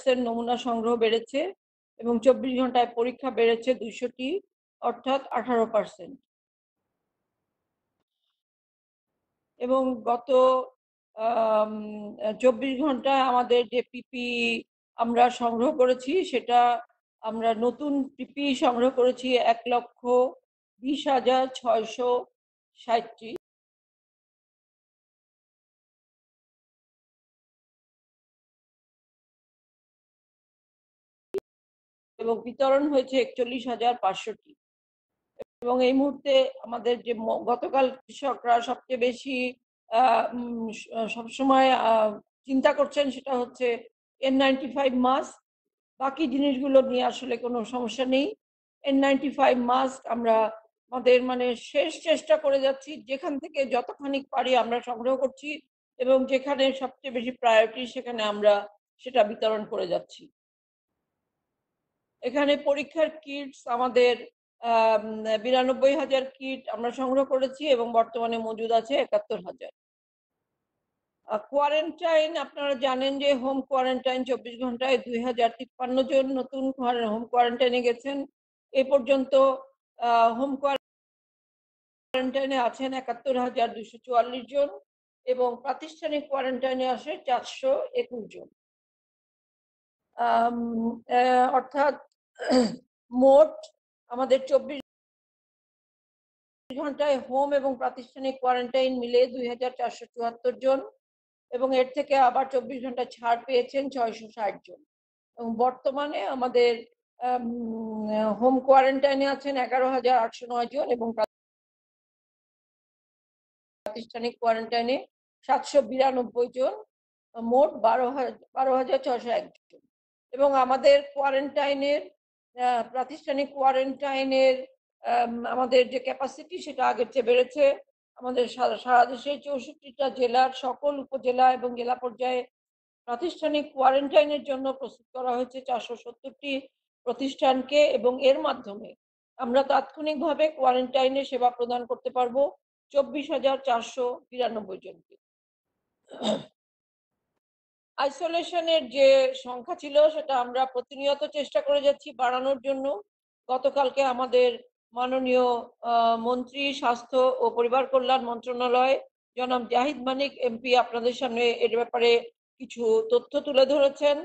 percent নমুনা সংগ্রহ বেড়েছে এবং চব্বিশ ঘন্টায় পরীক্ষা বেড়েছে দুইশোটি অর্থাৎ আঠারো পার্সেন্ট এবং গত চব্বিশ ঘন্টায় আমাদের যে পিপি আমরা সংগ্রহ করেছি সেটা আমরা নতুন পিপি সংগ্রহ করেছি এক লক্ষ বিশ হাজার ছয়শো ষাটটি এবং বিতরণ হয়েছে একচল্লিশ হাজার পাঁচশোটি এবং এই মুহূর্তে আমাদের যে গতকাল কৃষকরা সবচেয়ে বেশি সবসময় চিন্তা করছেন সেটা হচ্ছে এন নাইনটি ফাইভ মাস্ক বাকি জিনিসগুলো নিয়ে আসলে কোনো সমস্যা নেই এন নাইনটি ফাইভ মাস্ক আমরা আমাদের মানে শেষ চেষ্টা করে যাচ্ছি যেখান থেকে যতখানি পারি আমরা সংগ্রহ করছি এবং যেখানে সবচেয়ে বেশি প্রায়োরিটি সেখানে আমরা সেটা বিতরণ করে যাচ্ছি এখানে পরীক্ষার কিটস আমাদের বিরানব্বই হাজার কিট আমরা সংগ্রহ করেছি এবং বর্তমানে মজুদ আছে একাত্তর হাজার কোয়ারেন্টাইন আপনারা জানেন যে হোম কোয়ারেন্টাইন চব্বিশ ঘন্টায় দুই হাজার তিপ্পান্ন জন নতুন হোম কোয়ারেন্টাইনে গেছেন এ পর্যন্ত হোম কোয়ারেন্টাইনে আছেন একাত্তর হাজার দুশো চুয়াল্লিশ জন এবং প্রাতিষ্ঠানিক কোয়ারেন্টাইনে আসে চারশো একুশ জন অর্থাৎ মোট আমাদের চব্বিশ ঘন্টায় হোম এবং প্রাতিষ্ঠানিক কোয়ারেন্টাইন মিলে দুই জন এবং এর থেকে আবার চব্বিশ ঘন্টা ছাড় পেয়েছেন ছয়শো জন এবং বর্তমানে আমাদের হোম কোয়ারেন্টাইনে আছেন এগারো হাজার আটশো নয় জন এবং প্রাতিষ্ঠানিক কোয়ারেন্টাইনে সাতশো বিরানব্বই জন মোট বারো হাজার বারো হাজার ছশো একজন এবং আমাদের কোয়ারেন্টাইনের প্রাতিষ্ঠানিক কোয়ারেন্টাইনের আমাদের যে ক্যাপাসিটি সেটা আগের চেয়ে বেড়েছে আমাদের সারা দেশে চৌষট্টিটা জেলার সকল উপজেলা এবং জেলা পর্যায়ে প্রাতিষ্ঠানিক কোয়ারেন্টাইনের জন্য প্রস্তুত করা হয়েছে চারশো সত্তরটি প্রতিষ্ঠানকে এবং এর মাধ্যমে আমরা তাৎক্ষণিকভাবে কোয়ারেন্টাইনে সেবা প্রদান করতে পারবো চব্বিশ হাজার চারশো বিরানব্বই জনকে আইসোলেশনের যে সংখ্যা ছিল সেটা আমরা প্রতিনিয়ত চেষ্টা করে যাচ্ছি বাড়ানোর জন্য গতকালকে আমাদের মাননীয় মন্ত্রী স্বাস্থ্য ও পরিবার কল্যাণ মন্ত্রণালয় জনাব জাহিদ মানিক এমপি আপনাদের সামনে এর ব্যাপারে কিছু তথ্য তুলে ধরেছেন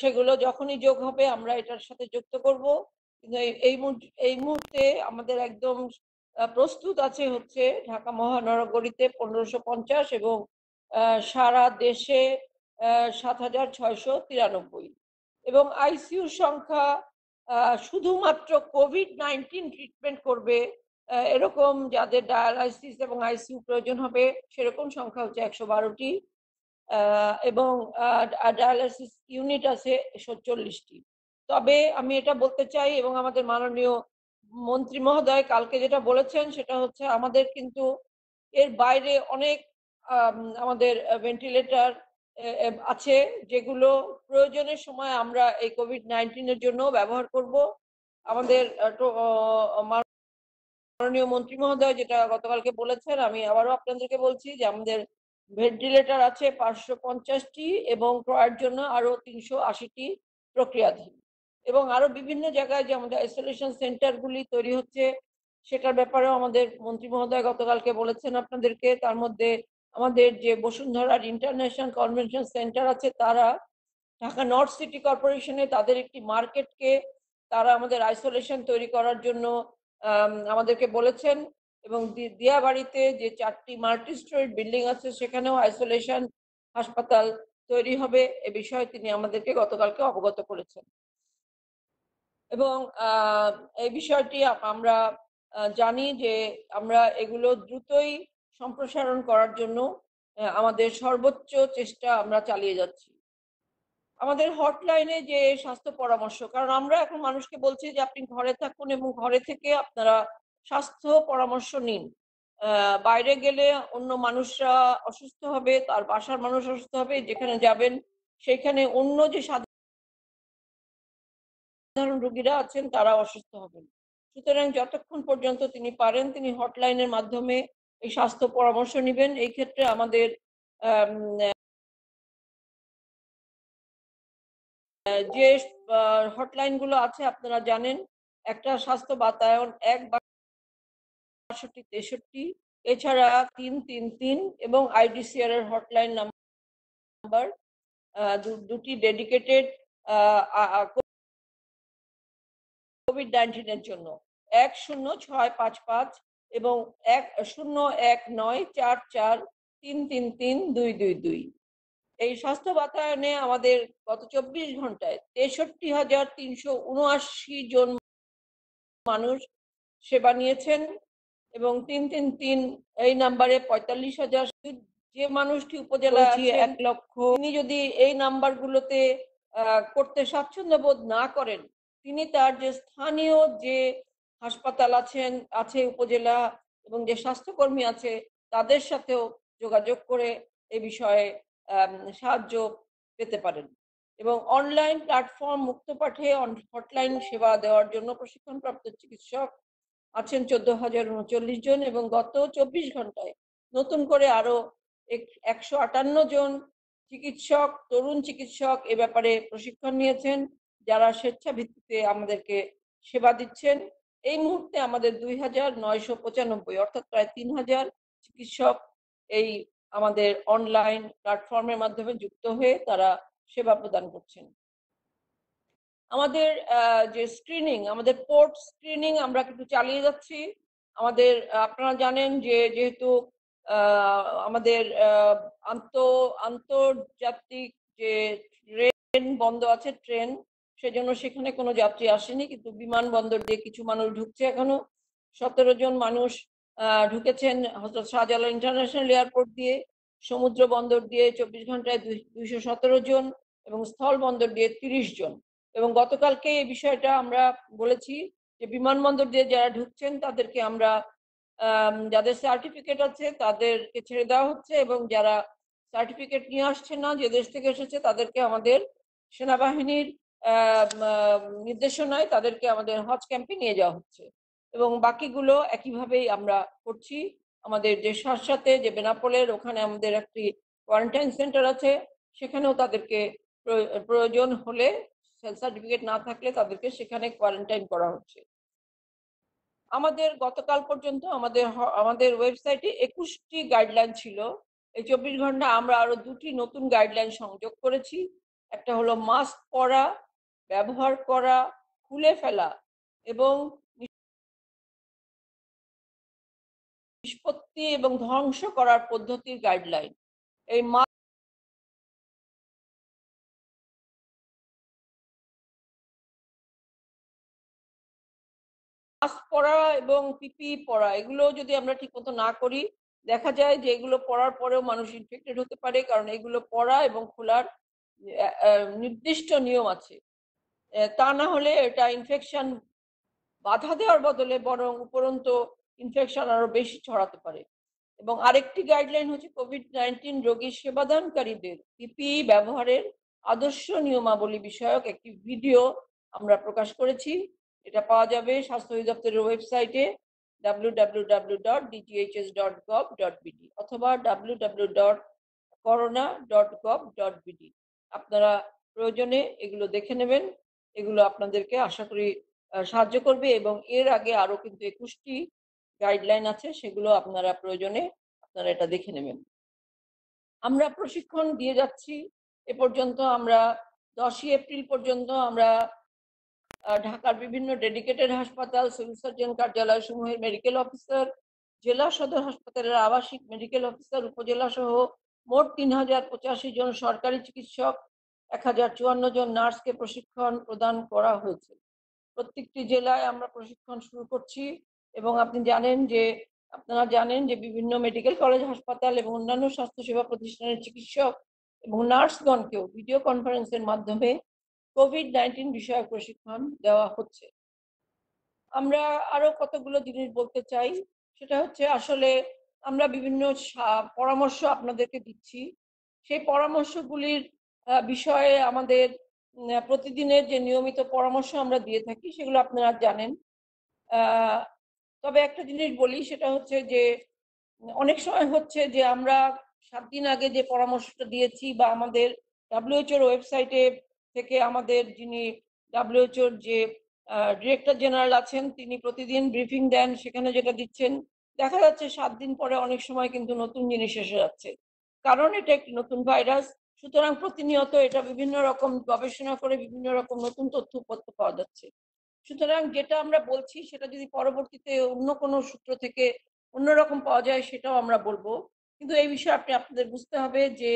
সেগুলো যখনই যোগ হবে আমরা এটার সাথে যুক্ত করব কিন্তু এই এই মুহূর্তে আমাদের একদম প্রস্তুত আছে হচ্ছে ঢাকা মহানগরীতে পনেরোশো পঞ্চাশ এবং সারা দেশে সাত হাজার ছয়শো তিরানব্বই এবং আইসিউ সংখ্যা শুধুমাত্র কোভিড নাইন্টিন ট্রিটমেন্ট করবে এরকম যাদের ডায়ালাইসিস এবং আইসিউ প্রয়োজন হবে সেরকম সংখ্যা হচ্ছে একশো বারোটি এবং ডায়ালাইসিস ইউনিট আছে সচল্লিশটি তবে আমি এটা বলতে চাই এবং আমাদের মাননীয় মন্ত্রী মহোদয় কালকে যেটা বলেছেন সেটা হচ্ছে আমাদের কিন্তু এর বাইরে অনেক আমাদের ভেন্টিলেটার আছে যেগুলো প্রয়োজনের সময় আমরা এই কোভিড নাইন্টিনের জন্য ব্যবহার করব আমাদের মাননীয় মন্ত্রী মহোদয় যেটা গতকালকে বলেছেন আমি আবারও আপনাদেরকে বলছি যে আমাদের ভেন্টিলেটার আছে পাঁচশো পঞ্চাশটি এবং ক্রয়ের জন্য আরও তিনশো আশিটি প্রক্রিয়াধীন এবং আরও বিভিন্ন জায়গায় যে আমাদের আইসোলেশন সেন্টারগুলি তৈরি হচ্ছে সেটার ব্যাপারেও আমাদের মন্ত্রী মহোদয় গতকালকে বলেছেন আপনাদেরকে তার মধ্যে আমাদের যে বসুন্ধরার ইন্টারন্যাশনাল কনভেনশন সেন্টার আছে তারা ঢাকা নর্থ সিটি কর্পোরেশনে তাদের একটি মার্কেটকে তারা আমাদের আইসোলেশন তৈরি করার জন্য আমাদেরকে বলেছেন এবং দিয়াবাড়িতে যে চারটি মাল্টি স্টোরি বিল্ডিং আছে সেখানেও আইসোলেশন হাসপাতাল তৈরি হবে এ বিষয়ে তিনি আমাদেরকে গতকালকে অবগত করেছেন এবং এই বিষয়টি আমরা জানি যে আমরা এগুলো দ্রুতই সম্প্রসারণ করার জন্য আমাদের সর্বোচ্চ চেষ্টা আমরা চালিয়ে যাচ্ছি আমাদের হটলাইনে যে স্বাস্থ্য পরামর্শ কারণ আমরা এখন মানুষকে বলছি যে আপনি ঘরে থাকুন এবং ঘরে থেকে আপনারা স্বাস্থ্য পরামর্শ নিন বাইরে গেলে অন্য মানুষরা অসুস্থ হবে তার বাসার মানুষ অসুস্থ হবে যেখানে যাবেন সেখানে অন্য যে সাধারণ রুগীরা আছেন তারা অসুস্থ হবেন সুতরাং যতক্ষণ পর্যন্ত তিনি পারেন তিনি হটলাইনের মাধ্যমে এই স্বাস্থ্য পরামর্শ নেবেন এই ক্ষেত্রে আমাদের যে হটলাইন গুলো আছে আপনারা জানেন একটা স্বাস্থ্য বাতায়ন এক বাষট্টি তেষট্টি এছাড়া তিন তিন তিন এবং আইডিসিআর এর হটলাইন নাম্বার দুটি ডেডিকেটেড কোভিড নাইন্টিনের জন্য এক শূন্য ছয় পাঁচ পাঁচ এবং এক শূন্য এক নয় চার চার তিন তিন তিন দুই দুই দুই এই স্বাস্থ্য বাতায়নে আমাদের গত চব্বিশ ঘন্টায় তেষট্টি হাজার তিনশো উনআশি জন মানুষ সেবা নিয়েছেন এবং তিন তিন তিন এই নাম্বারে পঁয়তাল্লিশ হাজার যে মানুষটি উপজেলা এক লক্ষ তিনি যদি এই নাম্বারগুলোতে করতে স্বাচ্ছন্দ্য বোধ না করেন তিনি তার যে স্থানীয় যে হাসপাতাল আছেন আছে উপজেলা এবং যে স্বাস্থ্যকর্মী আছে তাদের সাথেও যোগাযোগ করে এ বিষয়ে সাহায্য পেতে পারেন এবং অনলাইন প্ল্যাটফর্ম মুক্ত পাঠে হটলাইন সেবা দেওয়ার জন্য প্রশিক্ষণপ্রাপ্ত চিকিৎসক আছেন চোদ্দ হাজার উনচল্লিশ জন এবং গত চব্বিশ ঘন্টায় নতুন করে আরো একশো আটান্ন জন চিকিৎসক তরুণ চিকিৎসক এ ব্যাপারে প্রশিক্ষণ নিয়েছেন যারা স্বেচ্ছা ভিত্তিতে আমাদেরকে সেবা দিচ্ছেন এই মুহূর্তে আমাদের দুই হাজার নয়শো পঁচানব্বই অর্থাৎ প্রায় তিন হাজার চিকিৎসক এই আমাদের অনলাইন প্ল্যাটফর্মের মাধ্যমে যুক্ত হয়ে তারা সেবা প্রদান করছেন আমাদের যে স্ক্রিনিং আমাদের পোর্ট স্ক্রিনিং আমরা কিন্তু চালিয়ে যাচ্ছি আমাদের আপনারা জানেন যে যেহেতু আমাদের আন্ত আন্তর্জাতিক যে ট্রেন বন্ধ আছে ট্রেন সেজন্য সেখানে কোনো যাত্রী আসেনি কিন্তু বিমানবন্দর দিয়ে কিছু মানুষ ঢুকছে এখনো সতেরো জন মানুষ ঢুকেছেন হজরত শাহজালাল ইন্টারন্যাশনাল এয়ারপোর্ট দিয়ে সমুদ্র বন্দর দিয়ে চব্বিশ ঘন্টায় দুইশো সতেরো জন এবং স্থল বন্দর দিয়ে তিরিশ জন এবং গতকালকে এই বিষয়টা আমরা বলেছি যে বিমানবন্দর দিয়ে যারা ঢুকছেন তাদেরকে আমরা যাদের সার্টিফিকেট আছে তাদেরকে ছেড়ে দেওয়া হচ্ছে এবং যারা সার্টিফিকেট নিয়ে আসছে না যে দেশ থেকে এসেছে তাদেরকে আমাদের সেনাবাহিনীর নির্দেশনায় তাদেরকে আমাদের হজ ক্যাম্পে নিয়ে যাওয়া হচ্ছে এবং বাকিগুলো একইভাবেই আমরা করছি আমাদের যে সাথে যে বেনাপোলের ওখানে আমাদের একটি কোয়ারেন্টাইন সেন্টার আছে সেখানেও তাদেরকে প্রয়োজন হলে সার্টিফিকেট না থাকলে তাদেরকে সেখানে কোয়ারেন্টাইন করা হচ্ছে আমাদের গতকাল পর্যন্ত আমাদের আমাদের ওয়েবসাইটে একুশটি গাইডলাইন ছিল এই চব্বিশ ঘন্টা আমরা আরো দুটি নতুন গাইডলাইন সংযোগ করেছি একটা হলো মাস্ক পরা ব্যবহার করা খুলে ফেলা এবং নিষ্পত্তি এবং ধ্বংস করার পদ্ধতির গাইডলাইন এই মা মাস্ক পরা এবং পিপি পরা এগুলো যদি আমরা ঠিক মতো না করি দেখা যায় যে এগুলো পরার পরেও মানুষ ইনফেক্টেড হতে পারে কারণ এগুলো পরা এবং খোলার নির্দিষ্ট নিয়ম আছে তা না হলে এটা ইনফেকশন বাধা দেওয়ার বদলে বরং উপরন্ত ইনফেকশন আরো বেশি ছড়াতে পারে এবং আরেকটি গাইডলাইন হচ্ছে কোভিড নাইন্টিন রোগীর সেবাদানকারীদের পিপিই e ব্যবহারের আদর্শ নিয়মাবলী বিষয়ক একটি ভিডিও আমরা প্রকাশ করেছি এটা পাওয়া যাবে স্বাস্থ্য অধিদপ্তরের ওয়েবসাইটে www.dghs.gov.bd অথবা www.corona.gov.bd আপনারা প্রয়োজনে এগুলো দেখে নেবেন এগুলো আপনাদেরকে আশা করি সাহায্য করবে এবং এর আগে আরও কিন্তু একুশটি গাইডলাইন আছে সেগুলো আপনারা প্রয়োজনে আপনারা এটা দেখে নেবেন আমরা প্রশিক্ষণ দিয়ে যাচ্ছি এ পর্যন্ত আমরা দশই এপ্রিল পর্যন্ত আমরা ঢাকার বিভিন্ন ডেডিকেটেড হাসপাতাল সিভিল সার্জন কার্যালয় সমূহের মেডিকেল অফিসার জেলা সদর হাসপাতালের আবাসিক মেডিকেল অফিসার উপজেলা সহ মোট তিন হাজার পঁচাশি জন সরকারি চিকিৎসক এক জন নার্সকে প্রশিক্ষণ প্রদান করা হয়েছে প্রত্যেকটি জেলায় আমরা প্রশিক্ষণ শুরু করছি এবং আপনি জানেন যে আপনারা জানেন যে বিভিন্ন মেডিকেল কলেজ হাসপাতাল এবং অন্যান্য স্বাস্থ্যসেবা প্রতিষ্ঠানের চিকিৎসক এবং নার্সগণকেও ভিডিও কনফারেন্সের মাধ্যমে কোভিড নাইন্টিন বিষয়ক প্রশিক্ষণ দেওয়া হচ্ছে আমরা আরো কতগুলো জিনিস বলতে চাই সেটা হচ্ছে আসলে আমরা বিভিন্ন পরামর্শ আপনাদেরকে দিচ্ছি সেই পরামর্শগুলির বিষয়ে আমাদের প্রতিদিনের যে নিয়মিত পরামর্শ আমরা দিয়ে থাকি সেগুলো আপনারা জানেন তবে একটা জিনিস বলি সেটা হচ্ছে যে অনেক সময় হচ্ছে যে আমরা সাত দিন আগে যে পরামর্শটা দিয়েছি বা আমাদের ডাব্লিউএচওর ওয়েবসাইটে থেকে আমাদের যিনি ডাব্লিউএচওর যে ডিরেক্টর জেনারেল আছেন তিনি প্রতিদিন ব্রিফিং দেন সেখানে যেটা দিচ্ছেন দেখা যাচ্ছে সাত দিন পরে অনেক সময় কিন্তু নতুন জিনিস এসে যাচ্ছে কারণ এটা একটি নতুন ভাইরাস সুতরাং প্রতিনিয়ত এটা বিভিন্ন রকম গবেষণা করে বিভিন্ন রকম নতুন তথ্য উপাত্ত পাওয়া যাচ্ছে সুতরাং যেটা আমরা বলছি সেটা যদি পরবর্তীতে অন্য কোনো সূত্র থেকে অন্যরকম পাওয়া যায় সেটাও আমরা বলবো কিন্তু এই বিষয়ে আপনি আপনাদের বুঝতে হবে যে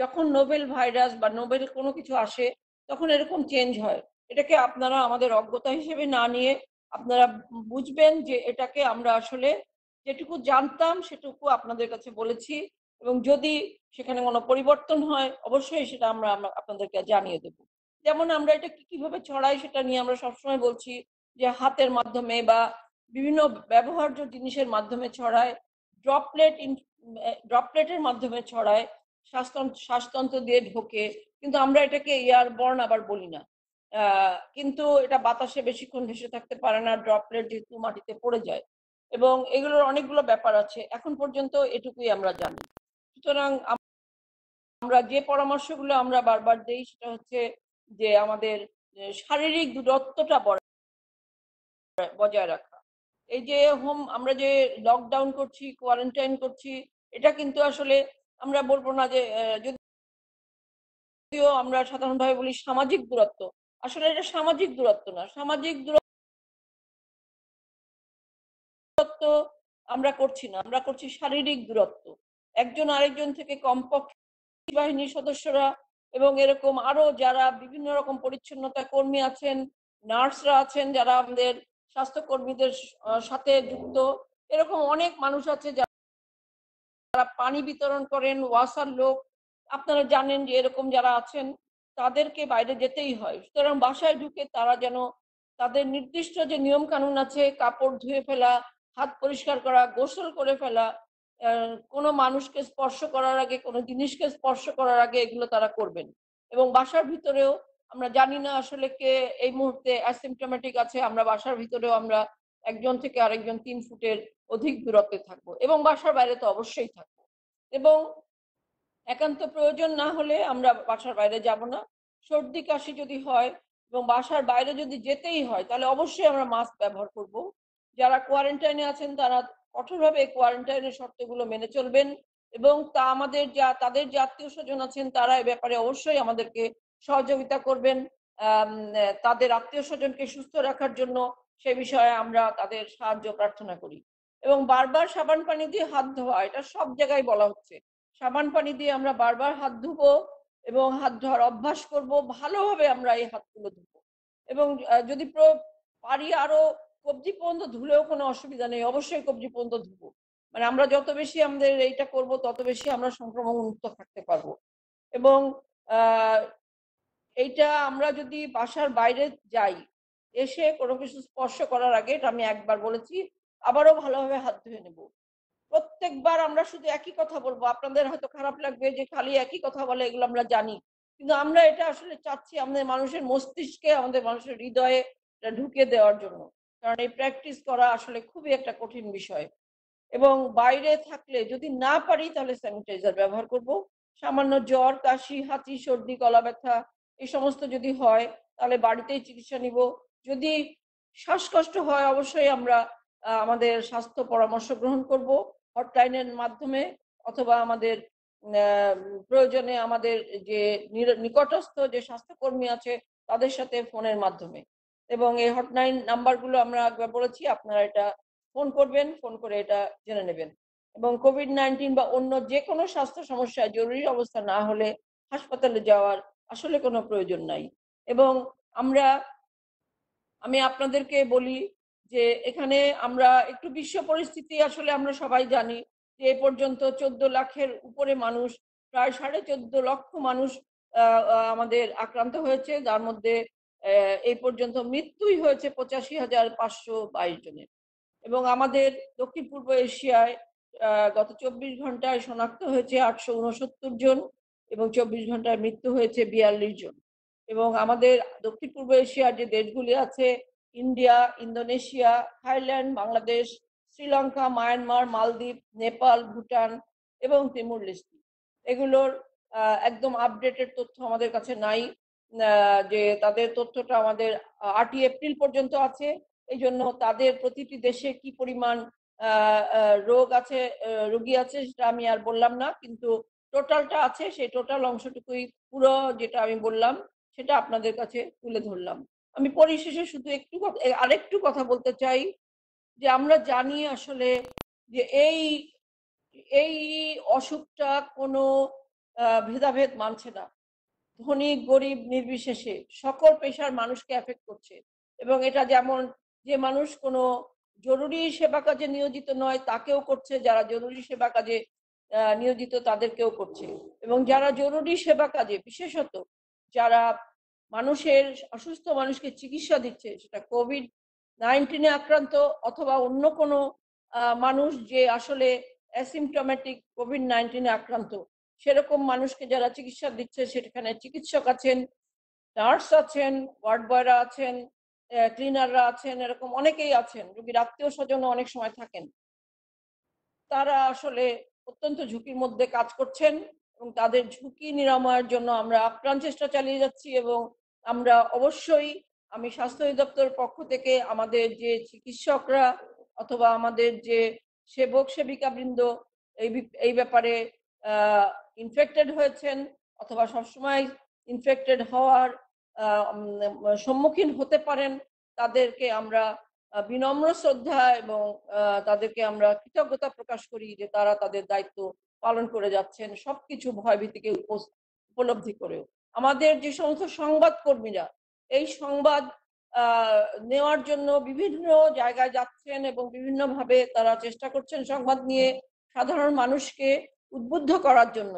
যখন নোবেল ভাইরাস বা নোবেল কোনো কিছু আসে তখন এরকম চেঞ্জ হয় এটাকে আপনারা আমাদের অজ্ঞতা হিসেবে না নিয়ে আপনারা বুঝবেন যে এটাকে আমরা আসলে যেটুকু জানতাম সেটুকু আপনাদের কাছে বলেছি এবং যদি সেখানে কোনো পরিবর্তন হয় অবশ্যই সেটা আমরা আপনাদেরকে জানিয়ে দেব যেমন আমরা এটা কিভাবে ছড়াই সেটা নিয়ে আমরা সবসময় বলছি যে হাতের মাধ্যমে বা বিভিন্ন ব্যবহার্য জিনিসের মাধ্যমে ছড়ায় ড্রপলেট ড্রপলেটের মাধ্যমে ছড়ায় শ্বাসতন্ত্র শ্বাসতন্ত্র দিয়ে ঢোকে কিন্তু আমরা এটাকে এয়ার বর্ন আবার বলি না কিন্তু এটা বাতাসে বেশিক্ষণ ভেসে থাকতে পারে না ড্রপলেট যেহেতু মাটিতে পড়ে যায় এবং এগুলোর অনেকগুলো ব্যাপার আছে এখন পর্যন্ত এটুকুই আমরা জানি সুতরাং আমরা যে পরামর্শগুলো আমরা বারবার দেই সেটা হচ্ছে যে আমাদের শারীরিক দূরত্বটা বজায় রাখা এই যে হোম আমরা যে লকডাউন করছি কোয়ারেন্টাইন করছি এটা কিন্তু আসলে আমরা বলবো না যে যদিও আমরা সাধারণভাবে বলি সামাজিক দূরত্ব আসলে এটা সামাজিক দূরত্ব না সামাজিক দূরত্ব আমরা করছি না আমরা করছি শারীরিক দূরত্ব একজন আরেকজন থেকে কমপক্ষে বাহিনীর সদস্যরা এবং এরকম আরো যারা বিভিন্ন রকম পরিচ্ছন্নতা কর্মী আছেন নার্সরা আছেন যারা আমাদের স্বাস্থ্যকর্মীদের সাথে যুক্ত এরকম অনেক মানুষ আছে যারা পানি বিতরণ করেন ওয়াসার লোক আপনারা জানেন যে এরকম যারা আছেন তাদেরকে বাইরে যেতেই হয় সুতরাং বাসায় ঢুকে তারা যেন তাদের নির্দিষ্ট যে নিয়ম কানুন আছে কাপড় ধুয়ে ফেলা হাত পরিষ্কার করা গোসল করে ফেলা কোনো মানুষকে স্পর্শ করার আগে কোনো জিনিসকে স্পর্শ করার আগে এগুলো তারা করবেন এবং বাসার ভিতরেও আমরা জানি না আসলে কে এই মুহূর্তে অ্যাসিমটোমেটিক আছে আমরা বাসার ভিতরেও আমরা একজন থেকে আরেকজন তিন ফুটের অধিক দূরত্বে থাকবো এবং বাসার বাইরে তো অবশ্যই থাকবো এবং একান্ত প্রয়োজন না হলে আমরা বাসার বাইরে যাব না সর্দি কাশি যদি হয় এবং বাসার বাইরে যদি যেতেই হয় তাহলে অবশ্যই আমরা মাস্ক ব্যবহার করব যারা কোয়ারেন্টাইনে আছেন তারা কঠোরভাবে কোয়ারেন্টাইনের শর্তগুলো মেনে চলবেন এবং তা আমাদের যা তাদের যে আত্মীয় স্বজন আছেন তারা এ ব্যাপারে অবশ্যই আমাদেরকে সহযোগিতা করবেন তাদের আত্মীয় স্বজনকে সুস্থ রাখার জন্য সে বিষয়ে আমরা তাদের সাহায্য প্রার্থনা করি এবং বারবার সাবান পানি দিয়ে হাত ধোয়া এটা সব জায়গায় বলা হচ্ছে সাবান পানি দিয়ে আমরা বারবার হাত ধুব এবং হাত ধোয়ার অভ্যাস করব ভালোভাবে আমরা এই হাতগুলো ধুবো এবং যদি পারি আরো কবজি পর্যন্ত ধুলেও কোনো অসুবিধা নেই অবশ্যই কবজি পর্যন্ত ধুবো মানে আমরা যত বেশি আমাদের এইটা করব তত বেশি আমরা সংক্রমণ মুক্ত থাকতে পারবো এবং এইটা আমরা যদি বাসার বাইরে যাই এসে কোনো কিছু স্পর্শ করার আগে এটা আমি একবার বলেছি আবারও ভালোভাবে হাত ধুয়ে নেব প্রত্যেকবার আমরা শুধু একই কথা বলবো আপনাদের হয়তো খারাপ লাগবে যে খালি একই কথা বলে এগুলো আমরা জানি কিন্তু আমরা এটা আসলে চাচ্ছি আমাদের মানুষের মস্তিষ্কে আমাদের মানুষের হৃদয়ে ঢুকে দেওয়ার জন্য কারণ এই প্র্যাকটিস করা আসলে খুবই একটা কঠিন বিষয় এবং বাইরে থাকলে যদি না পারি তাহলে স্যানিটাইজার ব্যবহার করব সামান্য জ্বর কাশি হাঁচি সর্দি গলা ব্যথা এই সমস্ত যদি হয় তাহলে বাড়িতেই চিকিৎসা নিব যদি শ্বাসকষ্ট হয় অবশ্যই আমরা আমাদের স্বাস্থ্য পরামর্শ গ্রহণ করব হটলাইনের মাধ্যমে অথবা আমাদের প্রয়োজনে আমাদের যে নিকটস্থ যে স্বাস্থ্যকর্মী আছে তাদের সাথে ফোনের মাধ্যমে এবং এই হটলাইন নাম্বারগুলো আমরা একবার বলেছি আপনারা এটা ফোন করবেন ফোন করে এটা জেনে নেবেন এবং কোভিড নাইন্টিন বা অন্য যে কোনো স্বাস্থ্য সমস্যা জরুরি অবস্থা না হলে হাসপাতালে যাওয়ার আসলে কোনো প্রয়োজন নাই এবং আমরা আমি আপনাদেরকে বলি যে এখানে আমরা একটু বিশ্ব পরিস্থিতি আসলে আমরা সবাই জানি যে এ পর্যন্ত চোদ্দ লাখের উপরে মানুষ প্রায় সাড়ে চোদ্দ লক্ষ মানুষ আমাদের আক্রান্ত হয়েছে যার মধ্যে এই পর্যন্ত মৃত্যুই হয়েছে পঁচাশি হাজার পাঁচশো বাইশ জনের এবং আমাদের দক্ষিণ পূর্ব এশিয়ায় গত চব্বিশ ঘন্টায় শনাক্ত হয়েছে আটশো উনসত্তর জন এবং চব্বিশ ঘন্টায় মৃত্যু হয়েছে বিয়াল্লিশ জন এবং আমাদের দক্ষিণ পূর্ব এশিয়ার যে দেশগুলি আছে India Indonesia Thailand Bangladesh Sri Lanka Myanmar Maldives Nepal Bhutan এবং তিমুর লিস্ট এগুলোর একদম আপডেটেড তথ্য আমাদের কাছে নাই যে তাদের তথ্যটা আমাদের আটই এপ্রিল পর্যন্ত আছে এই জন্য তাদের প্রতিটি দেশে কি পরিমাণ রোগ আছে রোগী আছে সেটা আমি আর বললাম না কিন্তু টোটালটা আছে সেই টোটাল অংশটুকুই পুরো যেটা আমি বললাম সেটা আপনাদের কাছে তুলে ধরলাম আমি পরিশেষে শুধু একটু আরেকটু কথা বলতে চাই যে আমরা জানি আসলে যে এই এই অসুখটা কোনো ভেদাভেদ মানছে না ধনী গরিব নির্বিশেষে সকল পেশার মানুষকে এফেক্ট করছে এবং এটা যেমন যে মানুষ কোনো জরুরি সেবা কাজে নিয়োজিত নয় তাকেও করছে যারা জরুরি সেবা কাজে নিয়োজিত তাদেরকেও করছে এবং যারা জরুরি সেবা কাজে বিশেষত যারা মানুষের অসুস্থ মানুষকে চিকিৎসা দিচ্ছে সেটা কোভিড নাইন্টিনে আক্রান্ত অথবা অন্য কোনো মানুষ যে আসলে অ্যাসিমটোম্যাটিক কোভিড নাইন্টিনে আক্রান্ত সেরকম মানুষকে যারা চিকিৎসা দিচ্ছে সেখানে চিকিৎসক আছেন নার্স আছেন ওয়ার্ড বয়রা আছেন ক্লিনাররা আছেন এরকম অনেকেই আছেন রুগীর আত্মীয় স্বজনও অনেক সময় থাকেন তারা আসলে অত্যন্ত ঝুঁকির মধ্যে কাজ করছেন এবং তাদের ঝুঁকি নিরাময়ের জন্য আমরা আপ্রাণ চেষ্টা চালিয়ে যাচ্ছি এবং আমরা অবশ্যই আমি স্বাস্থ্য অধিদপ্তর পক্ষ থেকে আমাদের যে চিকিৎসকরা অথবা আমাদের যে সেবক সেবিকা বৃন্দ এই ব্যাপারে ইনফেক্টেড হয়েছেন অথবা সবসময় ইনফেক্টেড হওয়ার সম্মুখীন হতে পারেন তাদেরকে আমরা বিনম্র শ্রদ্ধা এবং তাদেরকে আমরা কৃতজ্ঞতা প্রকাশ করি যে তারা তাদের দায়িত্ব পালন করে যাচ্ছেন সবকিছু ভয়ভীতিকে উপলব্ধি করেও আমাদের যে সমস্ত সংবাদ কর্মীরা এই সংবাদ নেওয়ার জন্য বিভিন্ন জায়গায় যাচ্ছেন এবং বিভিন্নভাবে তারা চেষ্টা করছেন সংবাদ নিয়ে সাধারণ মানুষকে উদ্বুদ্ধ করার জন্য